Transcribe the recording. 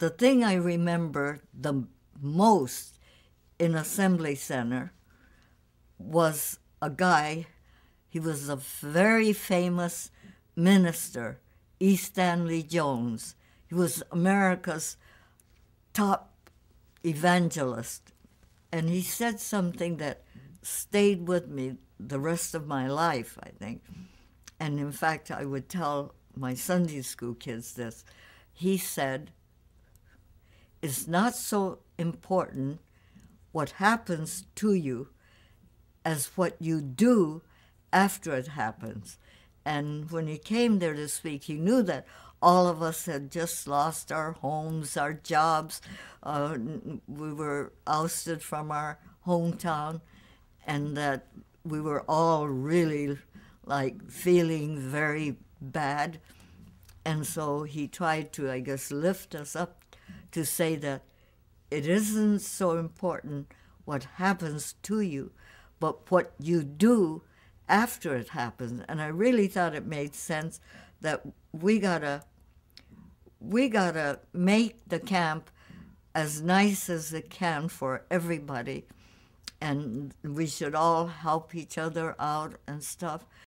the thing I remember the most in Assembly Center was a guy. He was a very famous minister, E. Stanley Jones. He was America's top evangelist. And he said something that stayed with me the rest of my life, I think. And in fact, I would tell my Sunday school kids this. He said, it's not so important what happens to you as what you do after it happens. And when he came there this week, he knew that all of us had just lost our homes, our jobs. Uh, we were ousted from our hometown, and that we were all really like feeling very bad. And so he tried to, I guess, lift us up to say that it isn't so important what happens to you, but what you do after it happens. And I really thought it made sense that we gotta we gotta make the camp as nice as it can for everybody and we should all help each other out and stuff.